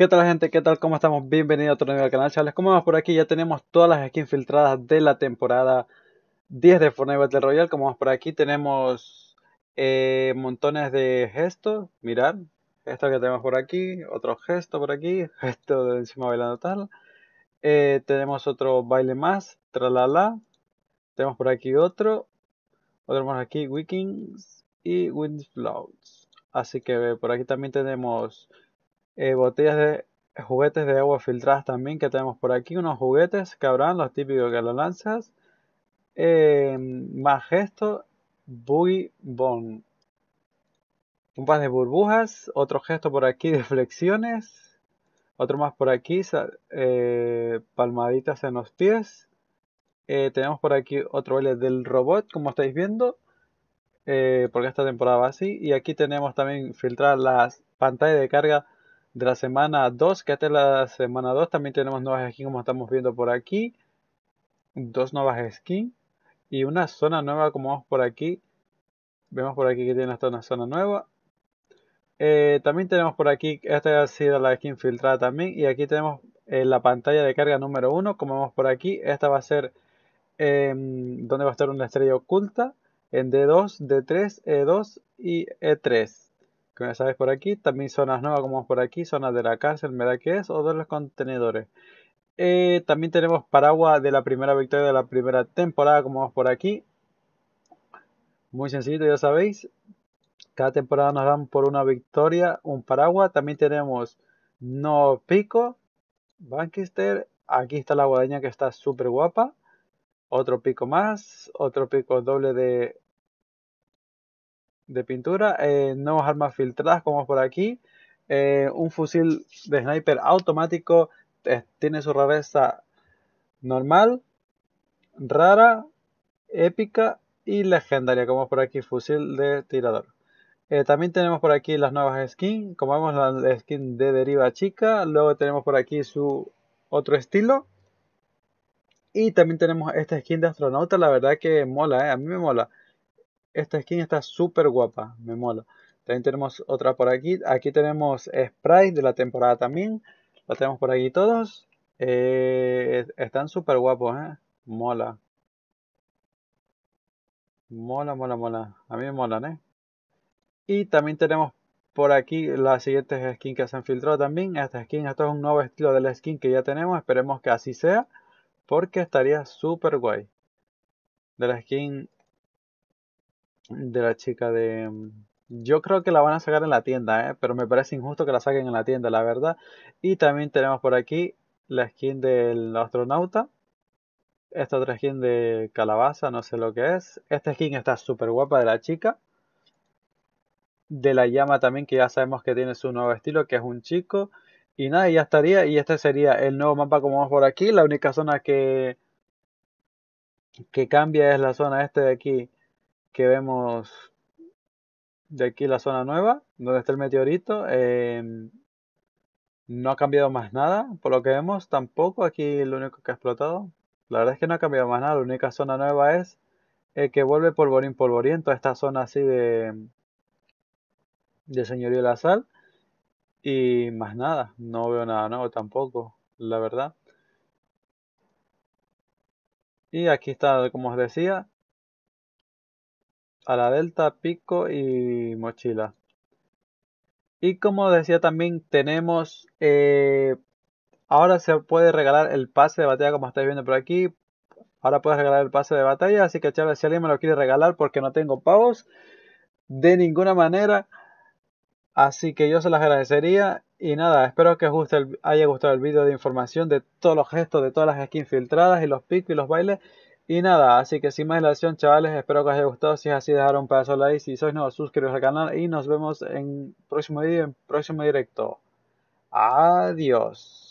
¿Qué tal gente? ¿Qué tal? ¿Cómo estamos? Bienvenidos a otro nuevo al canal, chavales. ¿Cómo vamos por aquí? Ya tenemos todas las skins filtradas de la temporada 10 de Fortnite Battle Royale. Como vamos por aquí tenemos eh, montones de gestos. Mirad, esto que tenemos por aquí, otro gesto por aquí, gesto de encima bailando tal. Eh, tenemos otro baile más, tralala. Tenemos por aquí otro. Otro más aquí, Wikings y Windflows. Así que por aquí también tenemos eh, botellas de juguetes de agua filtradas también que tenemos por aquí. Unos juguetes que habrán, los típicos que lo lanzas. Em, más gestos. Boogie Bone. Un par de burbujas. Otro gesto por aquí de flexiones. Otro más por aquí. Eh, palmaditas en los pies. Eh, tenemos por aquí otro L del robot, como estáis viendo. porque esta temporada va así. Y aquí tenemos también filtrar las pantallas de carga de la semana 2, que es la semana 2 también tenemos nuevas skins como estamos viendo por aquí. Dos nuevas skins y una zona nueva como vamos por aquí. Vemos por aquí que tiene hasta una zona nueva. Eh, también tenemos por aquí, esta ha sido la skin filtrada también. Y aquí tenemos eh, la pantalla de carga número 1, como vemos por aquí. Esta va a ser em, donde va a estar una estrella oculta en D2, D3, E2 y E3 que ya sabes por aquí, también zonas nuevas como por aquí, zonas de la cárcel, me que es, o de los contenedores. Eh, también tenemos paraguas de la primera victoria de la primera temporada, como por aquí. Muy sencillo, ya sabéis. Cada temporada nos dan por una victoria un paraguas. También tenemos No Pico, Bankister. Aquí está la guadaña que está súper guapa. Otro pico más, otro pico doble de de pintura, eh, nuevas armas filtradas como por aquí, eh, un fusil de sniper automático, eh, tiene su rareza normal, rara, épica y legendaria, como por aquí fusil de tirador. también tenemos por aquí las nuevas skins, como vemos la skin de deriva chica, luego tenemos por aquí su otro estilo. Y también tenemos esta skin de astronauta, la verdad que mola, a mí me mola. Esta skin está súper guapa, me mola. También tenemos otra por aquí. Aquí tenemos Sprite de la temporada también. La tenemos por aquí todos. Eh, están súper guapos, ¿eh? Mola. Mola, mola, mola. A mí me molan, ¿eh? Y también tenemos por aquí las siguientes skins que se han filtrado también. Esta skin, esto es un nuevo estilo de la skin que ya tenemos. Esperemos que así sea. Porque estaría súper guay. De la skin de la chica de... Mm, yo creo que la van a sacar en la tienda, ¿eh? pero me parece injusto que la saquen en la tienda, la verdad. Y también tenemos por aquí la skin del astronauta. Esta otra skin de calabaza, no sé lo que es. Esta skin está súper guapa de la chica. De la llama también, que ya sabemos que tiene su nuevo estilo, que es un chico. Y nada, ya estaría. Y este sería el nuevo mapa como vamos por aquí. La única zona que, que cambia es la zona este de aquí que vemos de aquí la zona nueva, donde está el meteorito. Em, no ha cambiado más nada, por lo que vemos tampoco. Aquí lo único que ha explotado. La verdad es que no ha cambiado más nada. La única zona nueva es el eh, que vuelve polvorín polvoriento a esta zona así de, de señorío de la sal. Y más nada, no veo nada nuevo tampoco, la verdad. Y aquí está, como os decía, a la delta, pico y mochila. Y como decía también tenemos, eh, ahora se puede regalar el pase de batalla como estáis viendo por aquí. Ahora puedes regalar el pase de batalla, así que chavales, si alguien me lo quiere regalar porque no tengo pavos, de ninguna manera. Así que yo se las agradecería. Y nada, espero que os guste haya gustado el vídeo de información de todos los gestos, de todas las skins filtradas y los picos y los bailes. Y nada, así que sin más dilación, chavales, espero que os haya gustado. Si es así, dejar un pedazo de like. Si sois nuevos, suscribiros al canal. Y nos vemos en próximo vídeo, en próximo directo. Adiós.